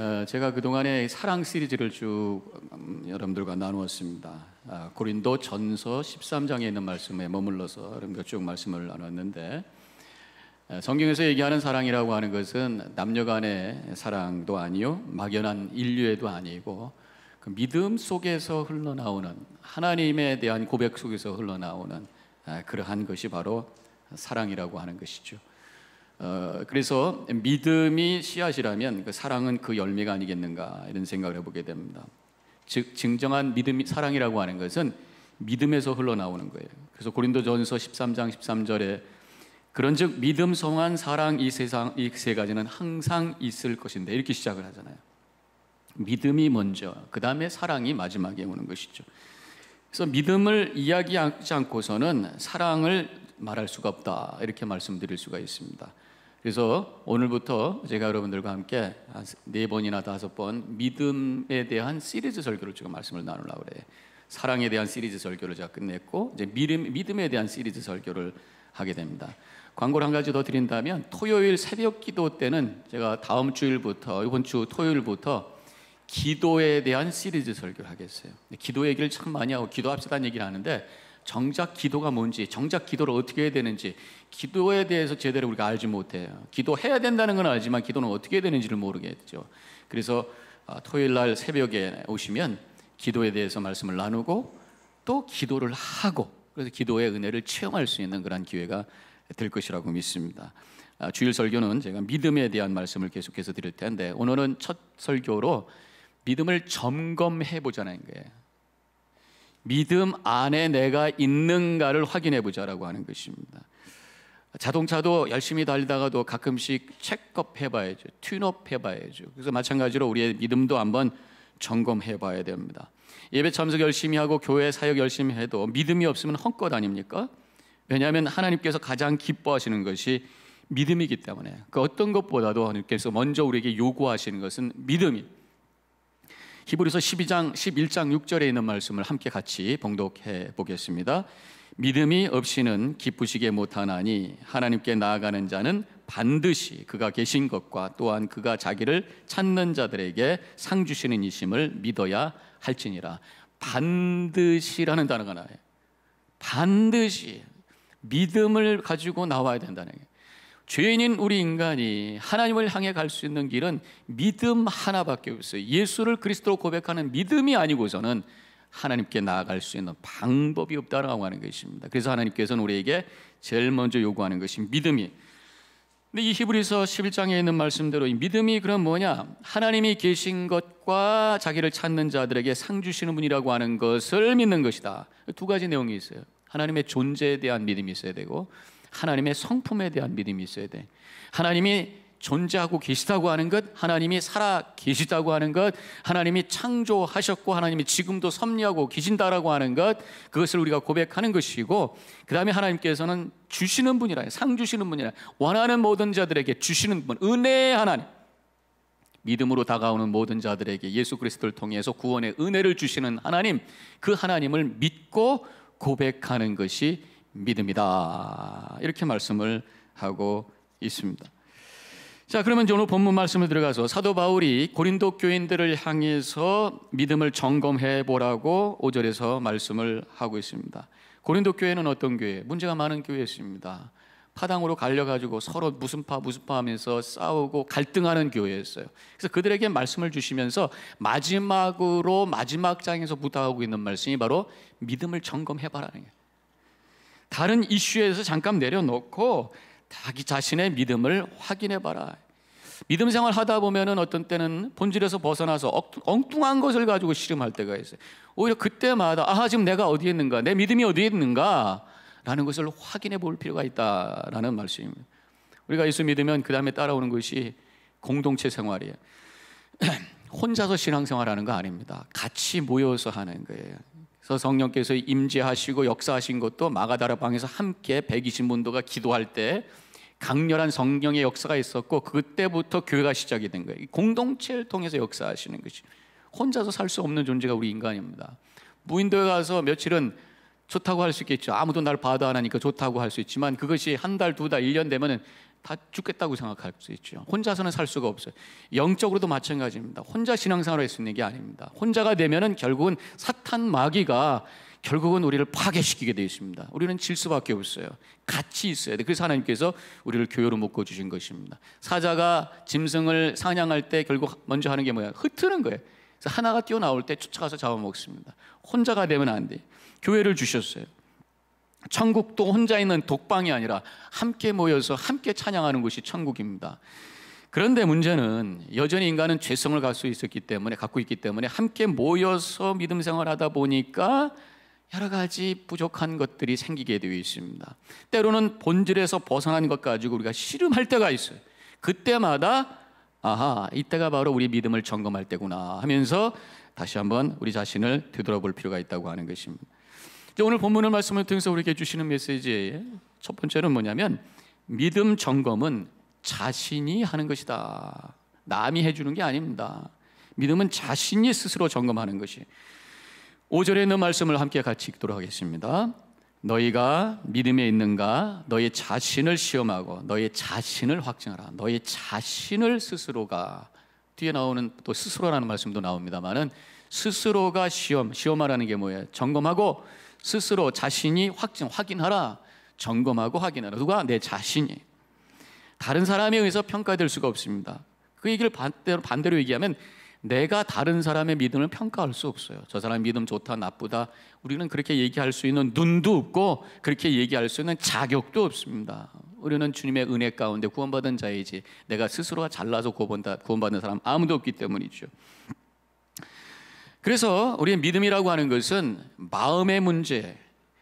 어, 제가 그동안에 사랑 시리즈를 쭉 음, 여러분들과 나누었습니다. 아, 고린도 전서 13장에 있는 말씀에 머물러서 여러분과 쭉 말씀을 나눴는데 어, 성경에서 얘기하는 사랑이라고 하는 것은 남녀 간의 사랑도 아니요 막연한 인류애도 아니고 그 믿음 속에서 흘러나오는 하나님에 대한 고백 속에서 흘러나오는 아, 그러한 것이 바로 사랑이라고 하는 것이죠. 어, 그래서 믿음이 씨앗이라면 그 사랑은 그 열매가 아니겠는가 이런 생각을 해보게 됩니다. 즉진정한 믿음 이 사랑이라고 하는 것은 믿음에서 흘러나오는 거예요. 그래서 고린도전서 13장 13절에 그런즉 믿음, 성한, 사랑 이 세상 이세 가지는 항상 있을 것인데 이렇게 시작을 하잖아요. 믿음이 먼저, 그 다음에 사랑이 마지막에 오는 것이죠. 그래서 믿음을 이야기하지 않고서는 사랑을 말할 수가 없다 이렇게 말씀드릴 수가 있습니다. 그래서 오늘부터 제가 여러분들과 함께 네 번이나 다섯 번 믿음에 대한 시리즈 설교를 지금 말씀을 나누려고 그래요. 사랑에 대한 시리즈 설교를 제가 끝냈고 이제 믿음, 에 대한 시리즈 설교를 하게 됩니다. 광고를 한 가지 더 드린다면 토요일 새벽 기도 때는 제가 다음 주일부터 이번 주 토요일부터 기도에 대한 시리즈 설교를 하겠어요. 기도 얘기를 참 많이 하고 기도합시다는 얘기를 하는데 정작 기도가 뭔지, 정작 기도를 어떻게 해야 되는지, 기도에 대해서 제대로 우리가 알지 못해요. 기도해야 된다는 건 알지만 기도는 어떻게 해야 되는지를 모르겠죠. 그래서 아, 토요일 날 새벽에 오시면 기도에 대해서 말씀을 나누고 또 기도를 하고 그래서 기도의 은혜를 체험할 수 있는 그런 기회가 될 것이라고 믿습니다. 아, 주일 설교는 제가 믿음에 대한 말씀을 계속해서 드릴 텐데 오늘은 첫 설교로 믿음을 점검해 보자는 거예요. 믿음 안에 내가 있는가를 확인해 보자라고 하는 것입니다. 자동차도 열심히 달리다가도 가끔씩 체크업 해봐야죠. 튠업 해봐야죠. 그래서 마찬가지로 우리의 믿음도 한번 점검해 봐야 됩니다. 예배 참석 열심히 하고 교회 사역 열심히 해도 믿음이 없으면 헛것 아닙니까? 왜냐하면 하나님께서 가장 기뻐하시는 것이 믿음이기 때문에 그 어떤 것보다도 하나님께서 먼저 우리에게 요구하시는 것은 믿음이 히브리서 12장 11장 6절에 있는 말씀을 함께 같이 봉독해 보겠습니다. 믿음이 없이는 기쁘시게 못하나니 하나님께 나아가는 자는 반드시 그가 계신 것과 또한 그가 자기를 찾는 자들에게 상 주시는 이심을 믿어야 할지니라. 반드시라는 단어가 나와요. 반드시 믿음을 가지고 나와야 된다는 게. 죄인인 우리 인간이 하나님을 향해 갈 수 있는 길은 믿음 하나밖에 없어요. 예수를 그리스도로 고백하는 믿음이 아니고서는 하나님께 나아갈 수 있는 방법이 없다라고 하는 것입니다. 그래서 하나님께서는 우리에게 제일 먼저 요구하는 것이 믿음이. 근데 이 히브리서 11장에 있는 말씀대로 이 믿음이 그럼 뭐냐? 하나님이 계신 것과 자기를 찾는 자들에게 상 주시는 분이라고 하는 것을 믿는 것이다. 두 가지 내용이 있어요. 하나님의 존재에 대한 믿음이 있어야 되고 하나님의 성품에 대한 믿음이 있어야 돼. 하나님이 존재하고 계시다고 하는 것, 하나님이 살아 계시다고 하는 것, 하나님이 창조하셨고 하나님이 지금도 섭리하고 계신다라고 하는 것, 그것을 우리가 고백하는 것이고, 그 다음에 하나님께서는 주시는 분이라, 상 주시는 분이라, 원하는 모든 자들에게 주시는 분, 은혜의 하나님. 믿음으로 다가오는 모든 자들에게 예수 그리스도를 통해서 구원의 은혜를 주시는 하나님, 그 하나님을 믿고 고백하는 것이 믿음이다. 이렇게 말씀을 하고 있습니다. 자, 그러면 오늘 본문 말씀을 들어가서 사도 바울이 고린도 교인들을 향해서 믿음을 점검해 보라고 오절에서 말씀을 하고 있습니다. 고린도 교회는 어떤 교회? 문제가 많은 교회였습니다. 파당으로 갈려가지고 서로 무슨 파 무슨 파 하면서 싸우고 갈등하는 교회였어요. 그래서 그들에게 말씀을 주시면서 마지막으로 마지막 장에서 부탁하고 있는 말씀이 바로 믿음을 점검해봐라는 거예요. 다른 이슈에서 잠깐 내려놓고 자기 자신의 믿음을 확인해 봐라. 믿음 생활 하다 보면은 어떤 때는 본질에서 벗어나서 엉뚱한 것을 가지고 실험할 때가 있어요. 오히려 그때마다 아 지금 내가 어디에 있는가, 내 믿음이 어디에 있는가라는 것을 확인해 볼 필요가 있다라는 말씀입니다. 우리가 예수 믿으면 그 다음에 따라오는 것이 공동체 생활이에요. 혼자서 신앙생활하는 거 아닙니다. 같이 모여서 하는 거예요. 그래서 성령께서 임재하시고 역사하신 것도 마가다라 방에서 함께 120문도가 기도할 때 강렬한 성령의 역사가 있었고 그때부터 교회가 시작이 된 거예요. 공동체를 통해서 역사하시는 것이 혼자서 살 수 없는 존재가 우리 인간입니다. 무인도에 가서 며칠은 좋다고 할 수 있겠죠. 아무도 날 바다 안 하니까 좋다고 할 수 있지만 그것이 한 달, 두 달, 일년 되면은 다 죽겠다고 생각할 수 있죠. 혼자서는 살 수가 없어요. 영적으로도 마찬가지입니다. 혼자 신앙생활을 할 수 있는 게 아닙니다. 혼자가 되면은 결국은 사탄 마귀가 결국은 우리를 파괴시키게 되어 있습니다. 우리는 질 수밖에 없어요. 같이 있어야 돼. 그래서 하나님께서 우리를 교회로 묶어 주신 것입니다. 사자가 짐승을 사냥할 때 결국 먼저 하는 게 뭐야? 흩트는 거예요. 그래서 하나가 뛰어나올 때 쫓아가서 잡아먹습니다. 혼자가 되면 안 돼. 교회를 주셨어요. 천국도 혼자 있는 독방이 아니라 함께 모여서 함께 찬양하는 것이 천국입니다. 그런데 문제는 여전히 인간은 죄성을 갖고 있었기 때문에 갖고 있기 때문에 함께 모여서 믿음 생활하다 보니까 여러 가지 부족한 것들이 생기게 되어 있습니다. 때로는 본질에서 벗어난 것 가지고 우리가 씨름할 때가 있어요. 그때마다 아하, 이때가 바로 우리 믿음을 점검할 때구나 하면서 다시 한번 우리 자신을 되돌아볼 필요가 있다고 하는 것입니다. 오늘 본문을 말씀을 통해서 우리에게 주시는 메시지 의첫 번째는 뭐냐면 믿음 점검은 자신이 하는 것이다. 남이 해주는 게 아닙니다. 믿음은 자신이 스스로 점검하는 것이. 5절에 있는 말씀을 함께 같이 읽도록 하겠습니다. 너희가 믿음에 있는가? 너희 자신을 시험하고 너희 자신을 확증하라. 너희 자신을 스스로가 뒤에 나오는 또 스스로라는 말씀도 나옵니다만은 스스로가 시험 시험하라는 게 뭐예요? 점검하고 스스로 자신이 확진, 확인하라. 점검하고 확인하라. 누가? 내 자신이. 다른 사람에 의해서 평가될 수가 없습니다. 그 얘기를 반대로, 반대로 얘기하면 내가 다른 사람의 믿음을 평가할 수 없어요. 저 사람 믿음 좋다, 나쁘다. 우리는 그렇게 얘기할 수 있는 눈도 없고 그렇게 얘기할 수 있는 자격도 없습니다. 우리는 주님의 은혜 가운데 구원받은 자이지 내가 스스로가 잘나서 구원받은 사람 아무도 없기 때문이죠. 그래서 우리의 믿음이라고 하는 것은 마음의 문제.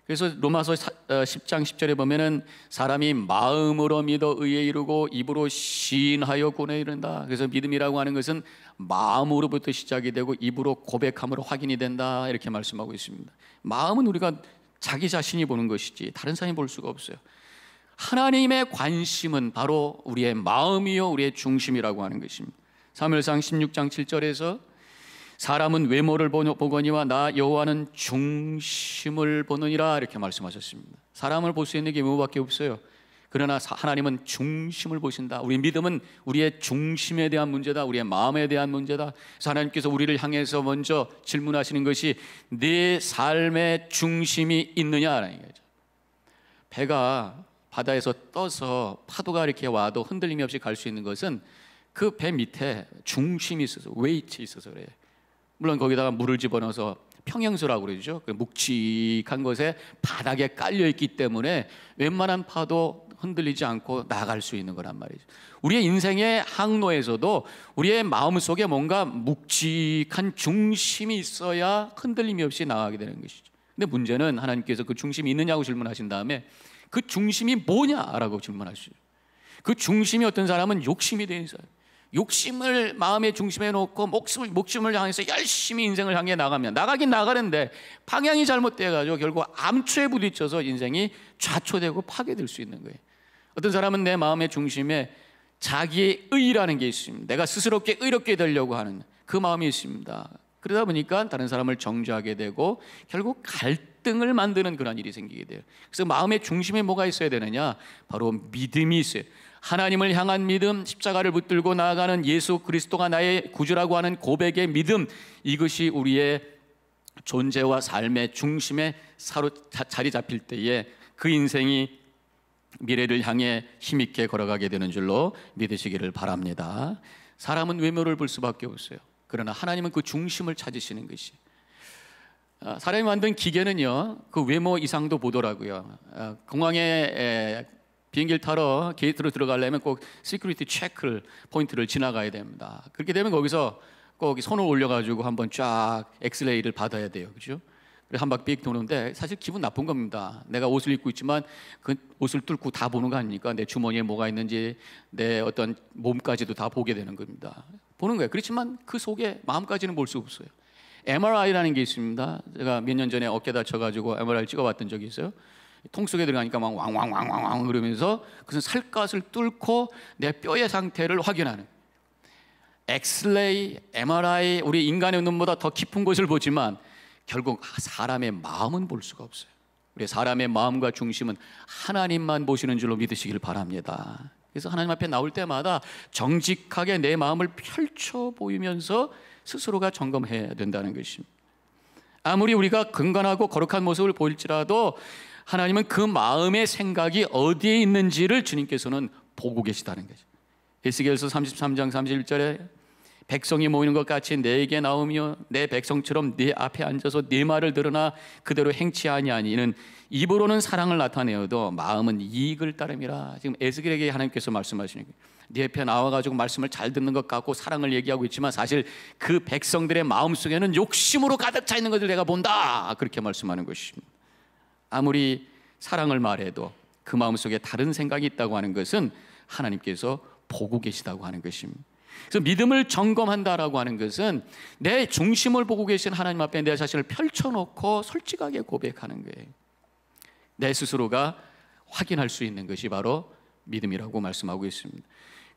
그래서 로마서 10장 어, 10절에 보면은 사람이 마음으로 믿어 의에 이르고 입으로 시인하여 구원에 이른다. 그래서 믿음이라고 하는 것은 마음으로부터 시작이 되고 입으로 고백함으로 확인이 된다. 이렇게 말씀하고 있습니다. 마음은 우리가 자기 자신이 보는 것이지 다른 사람이 볼 수가 없어요. 하나님의 관심은 바로 우리의 마음이요 우리의 중심이라고 하는 것입니다. 사무엘상 16장 7절에서 사람은 외모를 보거니와 나 여호와는 중심을 보느니라 이렇게 말씀하셨습니다. 사람을 볼 수 있는 게 외모밖에 없어요. 그러나 하나님은 중심을 보신다. 우리 믿음은 우리의 중심에 대한 문제다. 우리의 마음에 대한 문제다. 하나님께서 우리를 향해서 먼저 질문하시는 것이 네 삶의 중심이 있느냐라는 거죠. 배가 바다에서 떠서 파도가 이렇게 와도 흔들림이 없이 갈 수 있는 것은 그 배 밑에 중심이 있어서 웨이트 있어서 그래요. 물론 거기다가 물을 집어넣어서 평행수라고 그러죠. 그 묵직한 것에 바닥에 깔려 있기 때문에 웬만한 파도 흔들리지 않고 나갈 수 있는 거란 말이죠. 우리의 인생의 항로에서도 우리의 마음 속에 뭔가 묵직한 중심이 있어야 흔들림이 없이 나가게 되는 것이죠. 근데 문제는 하나님께서 그 중심이 있느냐고 질문하신 다음에 그 중심이 뭐냐라고 질문하시죠. 그 중심이 어떤 사람은 욕심이 되는 사람. 욕심을 마음의 중심에 놓고 목숨을, 목숨을 향해서 열심히 인생을 향해 나가면 나가긴 나가는데 방향이 잘못돼가지고 결국 암초에 부딪혀서 인생이 좌초되고 파괴될 수 있는 거예요. 어떤 사람은 내 마음의 중심에 자기의 의라는 게 있습니다. 내가 스스로께 의롭게 되려고 하는 그 마음이 있습니다. 그러다 보니까 다른 사람을 정죄하게 되고 결국 갈등을 만드는 그런 일이 생기게 돼요. 그래서 마음의 중심에 뭐가 있어야 되느냐? 바로 믿음이 있어요. 하나님을 향한 믿음, 십자가를 붙들고 나아가는 예수 그리스도가 나의 구주라고 하는 고백의 믿음, 이것이 우리의 존재와 삶의 중심에 사로, 자리 잡힐 때에 그 인생이 미래를 향해 힘있게 걸어가게 되는 줄로 믿으시기를 바랍니다. 사람은 외모를 볼 수밖에 없어요. 그러나 하나님은 그 중심을 찾으시는 것이. 아, 사람이 만든 기계는요, 그 외모 이상도 보더라고요. 아, 공항에 비행기를 타러 게이트로 들어가려면 꼭 시큐리티 체크를 포인트를 지나가야 됩니다. 그렇게 되면 거기서 꼭 손을 올려가지고 한번 쫙 엑스레이를 받아야 돼요, 그죠 그래서 한 바퀴 도는데 사실 기분 나쁜 겁니다. 내가 옷을 입고 있지만 그 옷을 뚫고 다 보는 거 아닙니까? 내 주머니에 뭐가 있는지 내 어떤 몸까지도 다 보게 되는 겁니다. 보는 거예요. 그렇지만 그 속에 마음까지는 볼 수 없어요. MRI라는 게 있습니다. 제가 몇 년 전에 어깨 다쳐가지고 MRI 찍어봤던 적이 있어요. 통 속에 들어가니까 막 왕왕왕왕왕 그러면서 그것은 살갗을 뚫고 내 뼈의 상태를 확인하는 엑스레이, MRI 우리 인간의 눈보다 더 깊은 곳을 보지만 결국 사람의 마음은 볼 수가 없어요. 우리 사람의 마음과 중심은 하나님만 보시는 줄로 믿으시길 바랍니다. 그래서 하나님 앞에 나올 때마다 정직하게 내 마음을 펼쳐 보이면서 스스로가 점검해야 된다는 것입니다. 아무리 우리가 근간하고 거룩한 모습을 보일지라도 하나님은 그 마음의 생각이 어디에 있는지를 주님께서는 보고 계시다는 거죠. 에스겔서 33장 31절에 백성이 모이는 것 같이 내게 나오며 내 백성처럼 네 앞에 앉아서 네 말을 들으나 그대로 행치 아니하니 는 입으로는 사랑을 나타내어도 마음은 이익을 따름이라 지금 에스겔에게 하나님께서 말씀하시는 거예요. 네 앞에 나와가지고 말씀을 잘 듣는 것 같고 사랑을 얘기하고 있지만 사실 그 백성들의 마음 속에는 욕심으로 가득 차 있는 것을 내가 본다 그렇게 말씀하는 것입니다. 아무리 사랑을 말해도 그 마음속에 다른 생각이 있다고 하는 것은 하나님께서 보고 계시다고 하는 것입니다. 그래서 믿음을 점검한다라고 하는 것은 내 중심을 보고 계신 하나님 앞에 내 자신을 펼쳐놓고 솔직하게 고백하는 거예요. 내 스스로가 확인할 수 있는 것이 바로 믿음이라고 말씀하고 있습니다.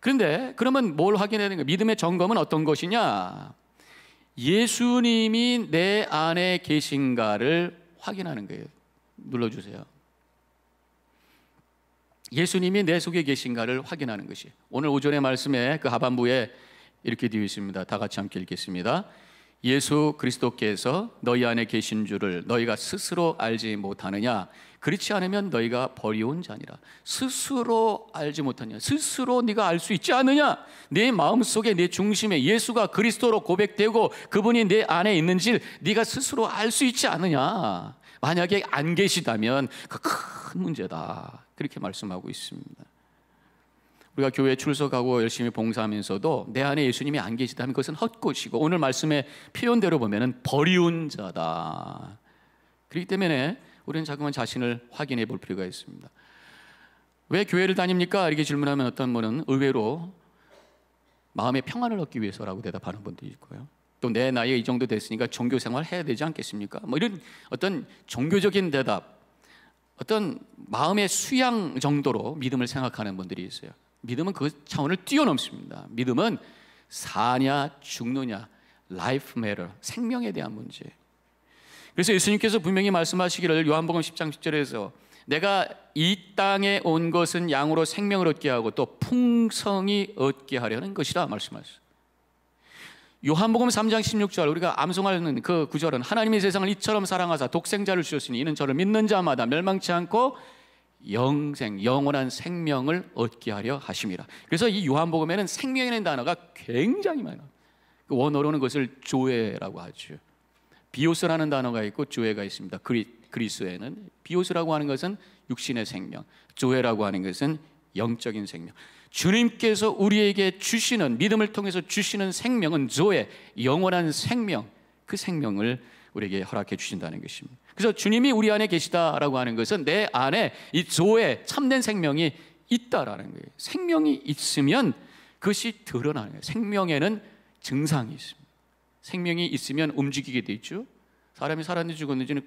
그런데 그러면 뭘 확인해야 되는가? 믿음의 점검은 어떤 것이냐? 예수님이 내 안에 계신가를 확인하는 거예요. 눌러주세요. 예수님이 내 속에 계신가를 확인하는 것이 오늘 오전의 말씀에 그 하반부에 이렇게 되어 있습니다. 다 같이 함께 읽겠습니다. 예수 그리스도께서 너희 안에 계신 줄을 너희가 스스로 알지 못하느냐 그렇지 않으면 너희가 버리온 자니라 스스로 알지 못하냐 스스로 네가 알 수 있지 않느냐 내 마음속에 내 중심에 예수가 그리스도로 고백되고 그분이 내 안에 있는지 네가 스스로 알 수 있지 않느냐 만약에 안 계시다면 그 큰 문제다. 그렇게 말씀하고 있습니다. 우리가 교회 출석하고 열심히 봉사하면서도 내 안에 예수님이 안 계시다면 그것은 헛것이고 오늘 말씀의 표현대로 보면은 버리운 자다. 그렇기 때문에 우리는 자꾸만 자신을 확인해 볼 필요가 있습니다. 왜 교회를 다닙니까? 이렇게 질문하면 어떤 분은 의외로 마음의 평안을 얻기 위해서라고 대답하는 분도 있고요. 또내 나이에 이 정도 됐으니까 종교 생활 해야 되지 않겠습니까? 뭐 이런 어떤 종교적인 대답, 어떤 마음의 수양 정도로 믿음을 생각하는 분들이 있어요. 믿음은 그 차원을 뛰어넘습니다. 믿음은 사냐 죽느냐, life matter, 생명에 대한 문제. 그래서 예수님께서 분명히 말씀하시기를 요한복음 10장 10절에서 내가 이 땅에 온 것은 양으로 생명을 얻게 하고 또 풍성히 얻게 하려는 것이라 말씀하셨어요. 요한복음 3장 16절 우리가 암송하는 그 구절은 하나님이 세상을 이처럼 사랑하사 독생자를 주셨으니 이는 저를 믿는 자마다 멸망치 않고 영생 영원한 생명을 얻게 하려 하심이라. 그래서 이 요한복음에는 생명이라는 단어가 굉장히 많아. 그 원어로는 그것을 조회라고 하죠. 비오스라는 단어가 있고 조회가 있습니다. 그리, 그리스에는 비오스라고 하는 것은 육신의 생명, 조회라고 하는 것은 영적인 생명. 주님께서 우리에게 주시는 믿음을 통해서 주시는 생명은 조의 영원한 생명 그 생명을 우리에게 허락해 주신다는 것입니다. 그래서 주님이 우리 안에 계시다라고 하는 것은 내 안에 이 조에 참된 생명이 있다라는 거예요. 생명이 있으면 그것이 드러나는 거예요. 생명에는 증상이 있습니다. 생명이 있으면 움직이게 돼죠 사람이 살았는지 죽었는지는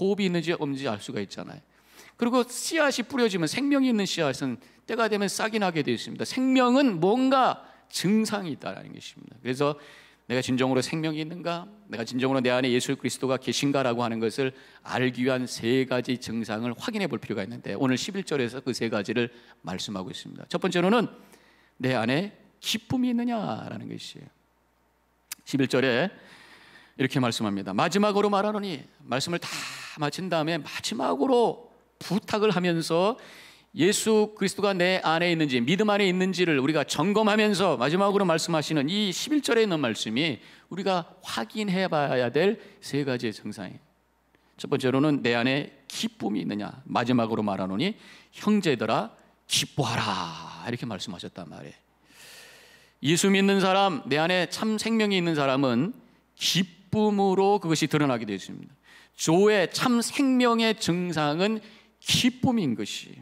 호흡이 있는지 없는지 알 수가 있잖아요. 그리고 씨앗이 뿌려지면 생명이 있는 씨앗은 때가 되면 싹이 나게 되어 있습니다. 생명은 뭔가 증상이 있다라는 것입니다. 그래서 내가 진정으로 생명이 있는가? 내가 진정으로 내 안에 예수 그리스도가 계신가라고 하는 것을 알기 위한 세 가지 증상을 확인해 볼 필요가 있는데 오늘 11절에서 그 세 가지를 말씀하고 있습니다. 첫 번째로는 내 안에 기쁨이 있느냐라는 것이에요. 11절에 이렇게 말씀합니다. 마지막으로 말하노니 말씀을 다 마친 다음에 마지막으로 부탁을 하면서 예수 그리스도가 내 안에 있는지 믿음 안에 있는지를 우리가 점검하면서 마지막으로 말씀하시는 이 11절에 있는 말씀이 우리가 확인해 봐야 될 세 가지의 증상이에요. 첫 번째로는 내 안에 기쁨이 있느냐. 마지막으로 말하노니 형제들아 기뻐하라. 이렇게 말씀하셨단 말이에요. 예수 믿는 사람, 내 안에 참 생명이 있는 사람은 기쁨으로 그것이 드러나게 되어 있니다 조의 참 생명의 증상은 기쁨인 것이.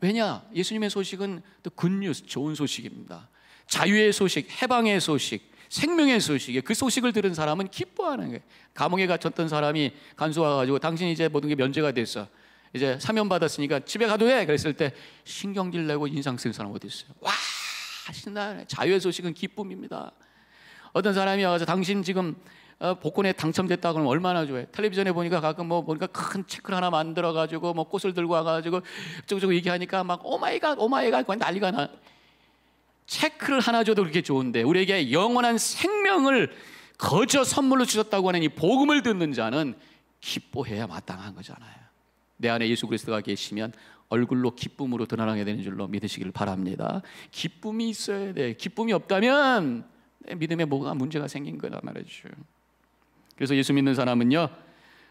왜냐? 예수님의 소식은 또 굿뉴스, 좋은 소식입니다. 자유의 소식, 해방의 소식, 생명의 소식그 소식을 들은 사람은 기뻐하는 거예요. 감옥에 갇혔던 사람이 간수 와가지고 당신 이제 모든 게 면제가 됐어. 이제 사면 받았으니까 집에 가도 돼. 그랬을 때 신경질 내고 인상 쓰 사람 어디 있어요? 와 신나네. 자유의 소식은 기쁨입니다. 어떤 사람이 와서 당신 지금 어, 복권에 당첨됐다 그러면 얼마나 좋아요 텔레비전에 보니까 가끔 뭐 보니까 큰 체크를 하나 만들어 가지고 뭐 꽃을 들고 와 가지고 저쪽저쪽 얘기하니까 막 오마이갓 오마이갓 난리가 나. 체크를 하나 줘도 그렇게 좋은데 우리에게 영원한 생명을 거저 선물로 주셨다고 하는 이 복음을 듣는 자는 기뻐해야 마땅한 거잖아요. 내 안에 예수 그리스도가 계시면 얼굴로 기쁨으로 드러나게 되는 줄로 믿으시길 바랍니다. 기쁨이 있어야 돼. 기쁨이 없다면 믿음에 뭐가 문제가 생긴 거다 말이죠. 그래서 예수 믿는 사람은요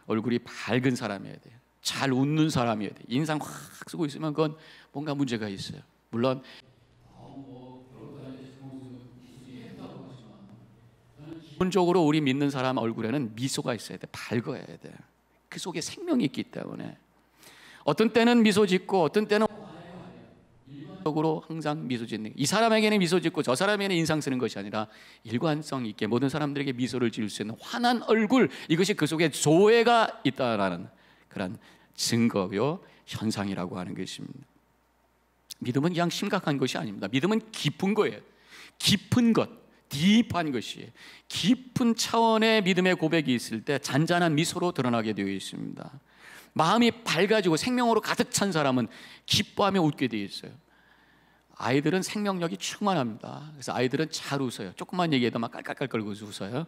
얼굴이 밝은 사람이어야 돼요. 잘 웃는 사람이어야 돼요. 인상 확 쓰고 있으면 그건 뭔가 문제가 있어요. 물론 기본적으로 우리 믿는 사람 얼굴에는 미소가 있어야 돼. 밝아야 돼. 그 속에 생명이 있기 때문에 어떤 때는 미소 짓고 어떤 때는 일관적으로 항상 미소 짓는 이 사람에게는 미소 짓고 저 사람에게는 인상 쓰는 것이 아니라 일관성 있게 모든 사람들에게 미소를 지을 수 있는 환한 얼굴 이것이 그 속에 조회가 있다라는 그런 증거요 현상이라고 하는 것입니다. 믿음은 그냥 심각한 것이 아닙니다. 믿음은 깊은 거예요. 깊은 것, 딥한 것이 깊은 차원의 믿음의 고백이 있을 때 잔잔한 미소로 드러나게 되어 있습니다. 마음이 밝아지고 생명으로 가득 찬 사람은 기뻐하며 웃게 되어 있어요. 아이들은 생명력이 충만합니다. 그래서 아이들은 잘 웃어요. 조금만 얘기해도 막 깔깔깔거리고 웃어요.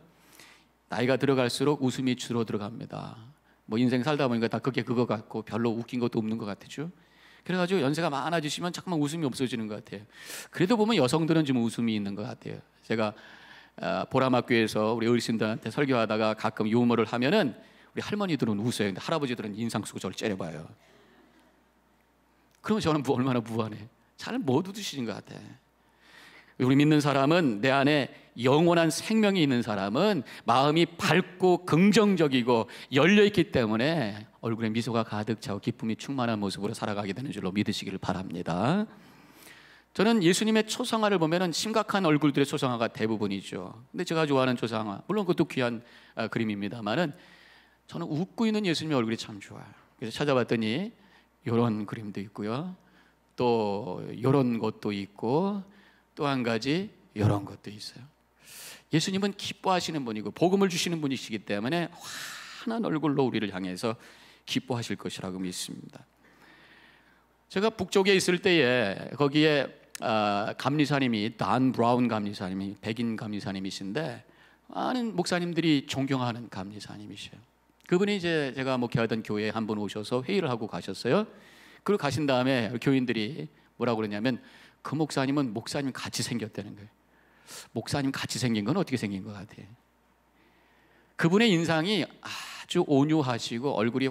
나이가 들어갈수록 웃음이 줄어들어갑니다. 뭐 인생 살다 보니까 다 그게 그거 같고 별로 웃긴 것도 없는 것 같죠. 아 그래가지고 연세가 많아지시면 자꾸만 웃음이 없어지는 것 같아요. 그래도 보면 여성들은 좀 웃음이 있는 것 같아요. 제가 아, 보라막교에서 우리 어르신들한테 설교하다가 가끔 유머를 하면은 우리 할머니들은 웃어요. 근데 할아버지들은 인상 쓰고 저를 째려봐요. 그러면 저는 뭐 얼마나 무안해. 잘못 웃으시는 것 같아. 우리 믿는 사람은 내 안에 영원한 생명이 있는 사람은 마음이 밝고 긍정적이고 열려있기 때문에 얼굴에 미소가 가득 차고 기쁨이 충만한 모습으로 살아가게 되는 줄로 믿으시기를 바랍니다. 저는 예수님의 초상화를 보면 심각한 얼굴들의 초상화가 대부분이죠. 근데 제가 좋아하는 초상화, 물론 그것도 귀한 아, 그림입니다만은 저는 웃고 있는 예수님의 얼굴이 참 좋아요. 그래서 찾아봤더니 이런 그림도 있고요. 또 이런 것도 있고 또 한 가지 이런 것도 있어요. 예수님은 기뻐하시는 분이고 복음을 주시는 분이시기 때문에 환한 얼굴로 우리를 향해서 기뻐하실 것이라고 믿습니다. 제가 북쪽에 있을 때에 거기에 아, 감리사님이 단 브라운 감리사님이 백인 감리사님이신데 많은 목사님들이 존경하는 감리사님이셔요. 그분이 이제 제가 목회하던 교회에 한번 오셔서 회의를 하고 가셨어요. 그리고 가신 다음에 교인들이 뭐라고 그러냐면 그 목사님은 목사님 같이 생겼다는 거예요. 목사님 같이 생긴 건 어떻게 생긴 것 같아요? 그분의 인상이 아주 온유하시고 얼굴이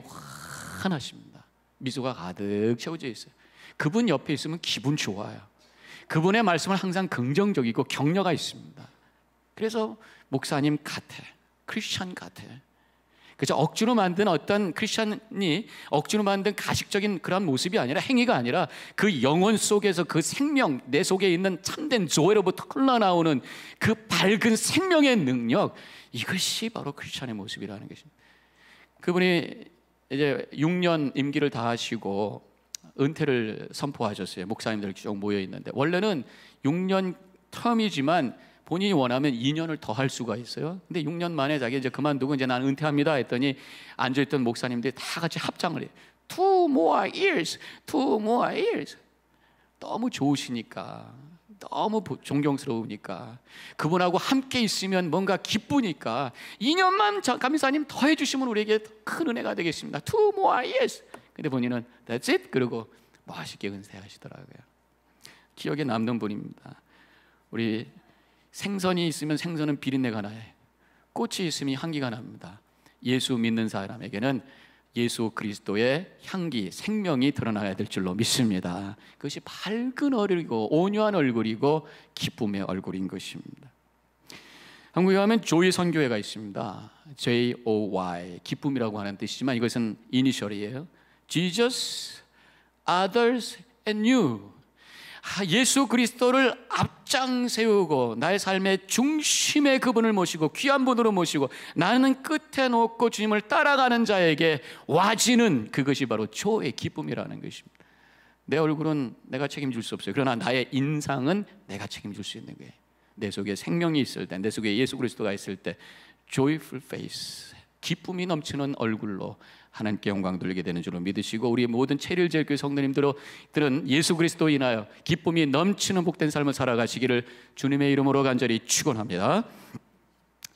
환하십니다. 미소가 가득 채워져 있어요. 그분 옆에 있으면 기분 좋아요. 그분의 말씀은 항상 긍정적이고 격려가 있습니다. 그래서 목사님 같아. 크리스천 같아. 그죠? 억지로 만든 어떤 크리스천이 억지로 만든 가식적인 그런 모습이 아니라 행위가 아니라 그 영혼 속에서 그 생명 내 속에 있는 참된 조회로부터 흘러나오는 그 밝은 생명의 능력 이것이 바로 크리스천의 모습이라는 것입니다. 그분이 이제 6년 임기를 다하시고 은퇴를 선포하셨어요. 목사님들 쭉 모여 있는데 원래는 6년 텀이지만 본인이 원하면 2년을 더 할 수가 있어요. 근데 6년 만에 자기 이제 그만두고 이제 난 은퇴합니다 했더니 앉아있던 목사님들이 다 같이 합장을 해요. Two more years, two more years. 너무 좋으시니까, 너무 존경스러우니까, 그분하고 함께 있으면 뭔가 기쁘니까, 2년만 감사님 더 해주시면 우리에게 큰 은혜가 되겠습니다. Two more years. 근데 본인은 That's it. 그리고 멋있게 은퇴하시더라고요. 기억에 남는 분입니다. 우리 생선이 있으면 생선은 비린내가 나요. 꽃이 있으면 향기가 납니다. 예수 믿는 사람에게는 예수 그리스도의 향기, 생명이 드러나야 될 줄로 믿습니다. 그것이 밝은 얼굴이고 온유한 얼굴이고 기쁨의 얼굴인 것입니다. 한국에 가면 조이 선교회가 있습니다. J O Y 기쁨이라고 하는 뜻이지만 이것은 이니셜이에요. Jesus, others and you. 아, 예수 그리스도를 앞 앞장 세우고 나의 삶의 중심에 그분을 모시고 귀한 분으로 모시고 나는 끝에 놓고 주님을 따라가는 자에게 와지는 그것이 바로 초의 기쁨이라는 것입니다. 내 얼굴은 내가 책임질 수 없어요. 그러나 나의 인상은 내가 책임질 수 있는 거예요. 내 속에 생명이 있을 때, 내 속에 예수 그리스도가 있을 때 joyful face 기쁨이 넘치는 얼굴로 하나님께 영광 돌리게 되는 줄로 믿으시고 우리의 모든 체류제일 교회 성도님들은 예수 그리스도 인하여 기쁨이 넘치는 복된 삶을 살아가시기를 주님의 이름으로 간절히 축원합니다.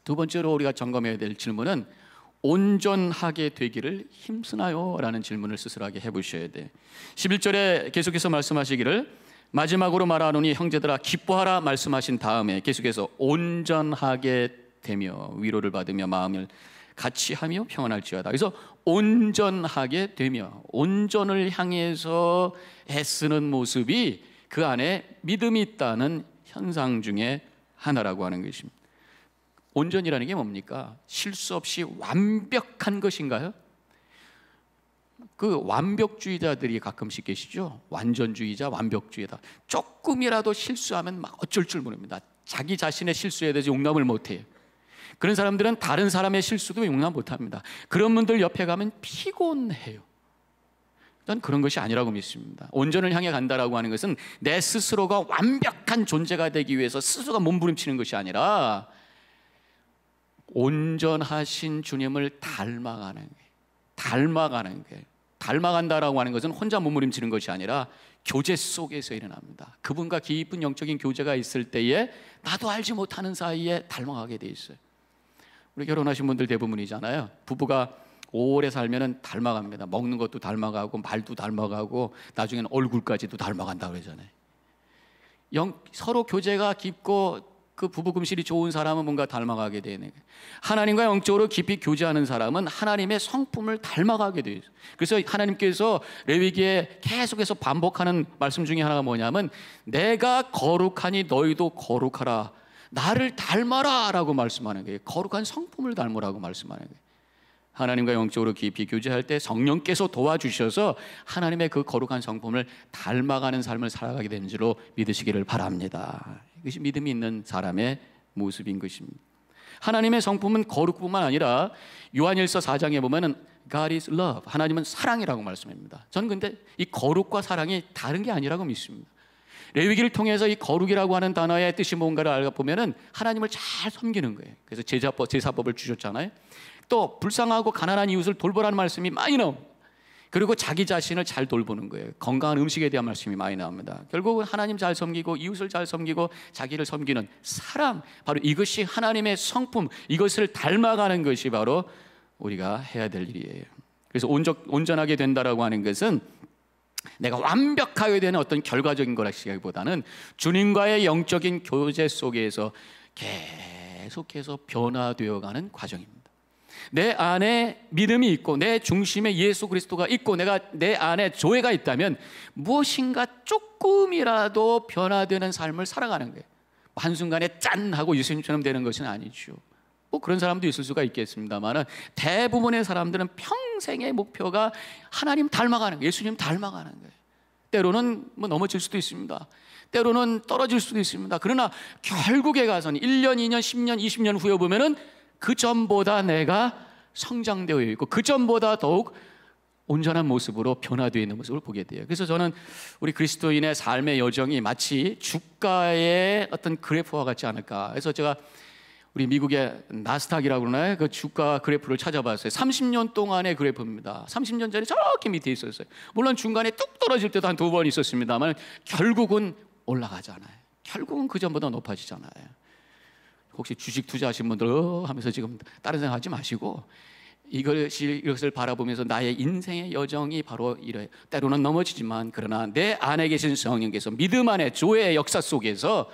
두 번째로 우리가 점검해야 될 질문은 온전하게 되기를 힘쓰나요? 라는 질문을 스스로하게 해보셔야 돼. 11절에 계속해서 말씀하시기를 마지막으로 말하노니 형제들아 기뻐하라 말씀하신 다음에 계속해서 온전하게 되며 위로를 받으며 마음을 같이 하며 평안할지어다. 그래서 온전하게 되며 온전을 향해서 애쓰는 모습이 그 안에 믿음이 있다는 현상 중에 하나라고 하는 것입니다. 온전이라는 게 뭡니까? 실수 없이 완벽한 것인가요? 그 완벽주의자들이 가끔씩 계시죠? 완전주의자, 완벽주의자. 조금이라도 실수하면 막 어쩔 줄 모릅니다. 자기 자신의 실수에 대해서 용납을 못해요. 그런 사람들은 다른 사람의 실수도 용납 못합니다. 그런 분들 옆에 가면 피곤해요. 전 그런 것이 아니라고 믿습니다. 온전을 향해 간다라고 하는 것은 내 스스로가 완벽한 존재가 되기 위해서 스스로가 몸부림치는 것이 아니라 온전하신 주님을 닮아가는 게, 닮아가는 게, 닮아간다라고 하는 것은 혼자 몸부림치는 것이 아니라 교제 속에서 일어납니다. 그분과 깊은 영적인 교제가 있을 때에 나도 알지 못하는 사이에 닮아가게 돼 있어요. 우리 결혼하신 분들 대부분이잖아요. 부부가 오래 살면은 닮아갑니다. 먹는 것도 닮아가고 말도 닮아가고 나중에는 얼굴까지도 닮아간다 그러잖아요. 영, 서로 교제가 깊고 그 부부 금실이 좋은 사람은 뭔가 닮아가게 되는 하나님과 영적으로 깊이 교제하는 사람은 하나님의 성품을 닮아가게 돼요. 그래서 하나님께서 레위기에 계속해서 반복하는 말씀 중에 하나가 뭐냐면 내가 거룩하니 너희도 거룩하라 나를 닮아라라고 말씀하는 거예요. 거룩한 성품을 닮으라고 말씀하는 거예요. 하나님과 영적으로 깊이 교제할 때 성령께서 도와주셔서 하나님의 그 거룩한 성품을 닮아가는 삶을 살아가게 되는 줄로 믿으시기를 바랍니다. 이것이 믿음이 있는 사람의 모습인 것입니다. 하나님의 성품은 거룩뿐만 아니라 요한일서 4장에 보면은 God is love. 하나님은 사랑이라고 말씀합니다. 저는 근데 이 거룩과 사랑이 다른 게 아니라고 믿습니다. 레위기를 통해서 이 거룩이라고 하는 단어의 뜻이 뭔가를 알아보면은 하나님을 잘 섬기는 거예요. 그래서 제사법, 제사법을 주셨잖아요. 또 불쌍하고 가난한 이웃을 돌보라는 말씀이 많이 나옵 그리고 자기 자신을 잘 돌보는 거예요. 건강한 음식에 대한 말씀이 많이 나옵니다. 결국은 하나님 잘 섬기고 이웃을 잘 섬기고 자기를 섬기는 사람 바로 이것이 하나님의 성품 이것을 닮아가는 것이 바로 우리가 해야 될 일이에요. 그래서 온적, 온전하게 된다라고 하는 것은 내가 완벽하게 되는 어떤 결과적인 거라기보다는 시 주님과의 영적인 교제 속에서 계속해서 변화되어가는 과정입니다. 내 안에 믿음이 있고 내 중심에 예수 그리스도가 있고 내가 내 안에 조회가 있다면 무엇인가 조금이라도 변화되는 삶을 살아가는 거예요. 한순간에 짠 하고 예수님처럼 되는 것은 아니죠. 뭐 그런 사람도 있을 수가 있겠습니다만은 대부분의 사람들은 평생의 목표가 하나님 닮아가는 거예요. 예수님 닮아가는 거예요. 때로는 뭐 넘어질 수도 있습니다. 때로는 떨어질 수도 있습니다. 그러나 결국에 가서는 1년, 2년, 10년, 20년 후에 보면은 그 전보다 내가 성장되어 있고 그 전보다 더욱 온전한 모습으로 변화되어 있는 모습을 보게 돼요. 그래서 저는 우리 그리스도인의 삶의 여정이 마치 주가의 어떤 그래프와 같지 않을까. 그래서 제가 우리 미국의 나스닥이라고 그러나요? 그 주가 그래프를 찾아봤어요. 30년 동안의 그래프입니다. 30년 전에 저렇게 밑에 있었어요. 물론 중간에 뚝 떨어질 때도 한 두 번 있었습니다만 결국은 올라가잖아요. 결국은 그 전보다 높아지잖아요. 혹시 주식 투자하신 분들 어, 하면서 지금 다른 생각하지 마시고 이것이 이것을 바라보면서 나의 인생의 여정이 바로 이래 때로는 넘어지지만 그러나 내 안에 계신 성령께서 믿음 안에 조의 역사 속에서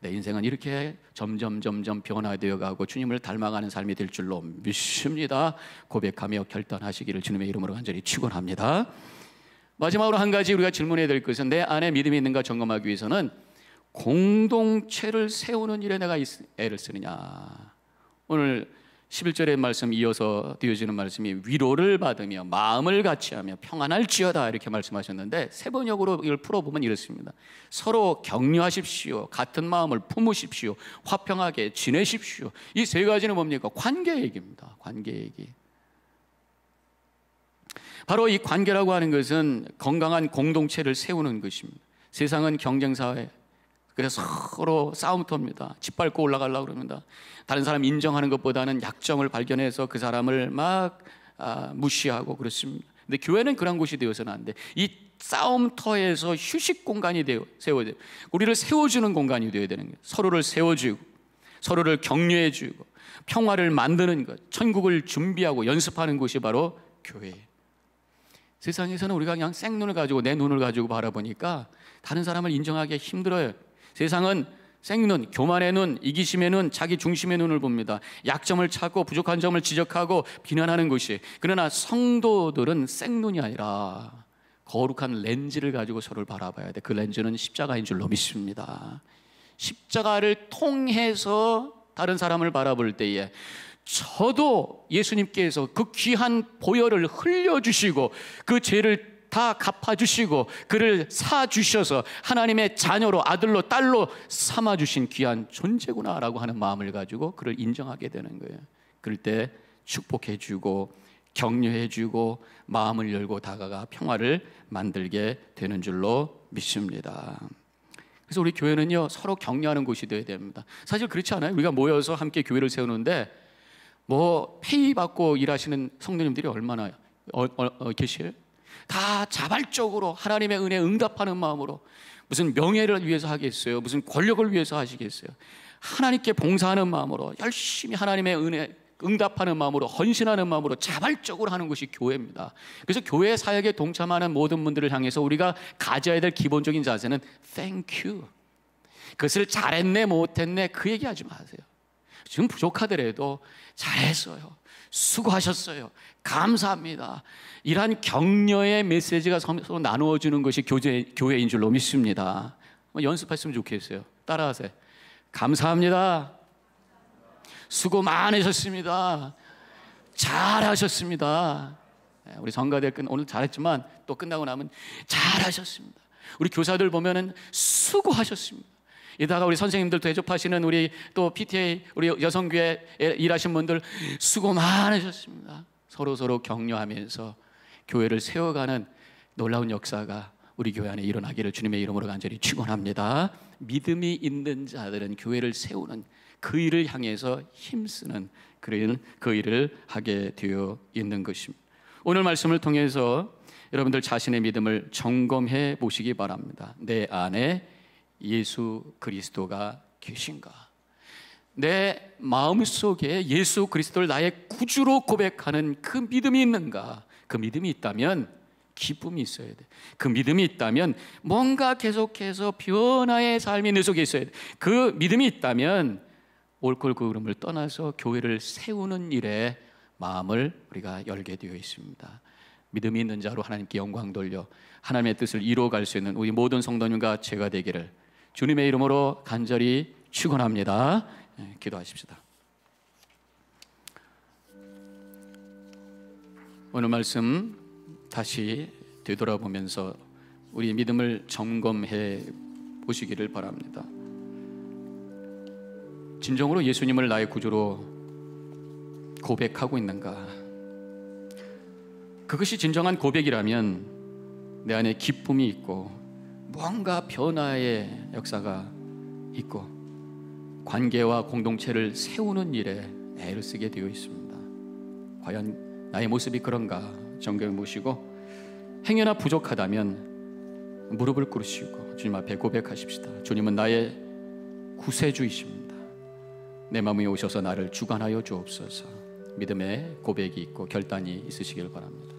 내 인생은 이렇게 점점 점점 변화되어 가고 주님을 닮아가는 삶이 될 줄로 믿습니다. 고백하며 결단하시기를 주님의 이름으로 간절히 축원합니다. 마지막으로 한 가지 우리가 질문해야 될 것은 내 안에 믿음이 있는가 점검하기 위해서는 공동체를 세우는 일에 내가 애를 쓰느냐. 오늘 11절의 말씀 이어서 되어지는 말씀이 위로를 받으며 마음을 같이하며 평안할지어다 이렇게 말씀하셨는데 세 번역으로 이걸 풀어보면 이렇습니다. 서로 격려하십시오. 같은 마음을 품으십시오. 화평하게 지내십시오. 이 세 가지는 뭡니까? 관계 얘기입니다. 관계 얘기. 바로 이 관계라고 하는 것은 건강한 공동체를 세우는 것입니다. 세상은 경쟁 사회, 그래서 서로 싸움터입니다. 짓밟고 올라가려고 그럽니다. 다른 사람 인정하는 것보다는 약점을 발견해서 그 사람을 막 아, 무시하고 그렇습니다. 근데 교회는 그런 곳이 되어서는 안 돼. 이 싸움터에서 휴식 공간이 되어 세워야 돼. 우리를 세워주는 공간이 되어야 되는 거예요. 서로를 세워주고 서로를 격려해주고 평화를 만드는 것, 천국을 준비하고 연습하는 곳이 바로 교회예요. 세상에서는 우리가 그냥 생눈을 가지고 내 눈을 가지고 바라보니까 다른 사람을 인정하기 힘들어요. 세상은 생눈, 교만의 눈, 이기심의 눈, 자기 중심의 눈을 봅니다. 약점을 찾고 부족한 점을 지적하고 비난하는 것이. 그러나 성도들은 생눈이 아니라 거룩한 렌즈를 가지고 서로를 바라봐야 돼. 그 렌즈는 십자가인 줄로 믿습니다. 십자가를 통해서 다른 사람을 바라볼 때에 저도 예수님께서 그 귀한 보혈을 흘려주시고 그 죄를 다 갚아주시고 그를 사주셔서 하나님의 자녀로 아들로 딸로 삼아주신 귀한 존재구나라고 하는 마음을 가지고 그를 인정하게 되는 거예요. 그럴 때 축복해주고 격려해주고 마음을 열고 다가가 평화를 만들게 되는 줄로 믿습니다. 그래서 우리 교회는요 서로 격려하는 곳이 되어야 됩니다. 사실 그렇지 않아요? 우리가 모여서 함께 교회를 세우는데 뭐 페이 받고 일하시는 성도님들이 얼마나 어, 어, 어, 계실? 다 자발적으로 하나님의 은혜 응답하는 마음으로 무슨 명예를 위해서 하겠어요? 무슨 권력을 위해서 하시겠어요? 하나님께 봉사하는 마음으로 열심히 하나님의 은혜 응답하는 마음으로 헌신하는 마음으로 자발적으로 하는 것이 교회입니다. 그래서 교회 사역에 동참하는 모든 분들을 향해서 우리가 가져야 될 기본적인 자세는 thank you. 그것을 잘했네 못했네 그 얘기하지 마세요. 지금 부족하더라도 잘했어요. 수고하셨어요. 감사합니다. 이러한 격려의 메시지가 서로 나누어주는 것이 교제, 교회인 줄로 믿습니다. 연습했으면 좋겠어요. 따라하세요. 감사합니다. 수고 많으셨습니다. 잘하셨습니다. 예, 우리 성가대 끝 오늘 잘했지만 또 끝나고 나면 잘하셨습니다. 우리 교사들 보면은 수고하셨습니다. 이따가 우리 선생님들 대접하시는 우리 또 PTA 우리 여성교회 일하신 분들 수고 많으셨습니다. 서로 서로 격려하면서 교회를 세워가는 놀라운 역사가 우리 교회 안에 일어나기를 주님의 이름으로 간절히 축원합니다. 믿음이 있는 자들은 교회를 세우는 그 일을 향해서 힘쓰는 그런 그 일을 하게 되어 있는 것입니다. 오늘 말씀을 통해서 여러분들 자신의 믿음을 점검해 보시기 바랍니다. 내 안에 예수 그리스도가 계신가? 내 마음 속에 예수 그리스도를 나의 구주로 고백하는 그 믿음이 있는가? 그 믿음이 있다면 기쁨이 있어야 돼. 그 믿음이 있다면 뭔가 계속해서 변화의 삶이 내 속에 있어야 돼. 그 믿음이 있다면 올콜 그름을 떠나서 교회를 세우는 일에 마음을 우리가 열게 되어 있습니다. 믿음이 있는 자로 하나님께 영광 돌려 하나님의 뜻을 이루어갈 수 있는 우리 모든 성도님과 제가 되기를 주님의 이름으로 간절히 축원합니다. 예, 기도하십시다. 오늘 말씀 다시 되돌아보면서 우리 믿음을 점검해 보시기를 바랍니다. 진정으로 예수님을 나의 구주로 고백하고 있는가? 그것이 진정한 고백이라면 내 안에 기쁨이 있고 뭔가 변화의 역사가 있고 관계와 공동체를 세우는 일에 애를 쓰게 되어 있습니다. 과연 나의 모습이 그런가 정경을 모시고 행여나 부족하다면 무릎을 꿇으시고 주님 앞에 고백하십시다. 주님은 나의 구세주이십니다. 내 마음에 오셔서 나를 주관하여 주옵소서. 믿음의 고백이 있고 결단이 있으시길 바랍니다.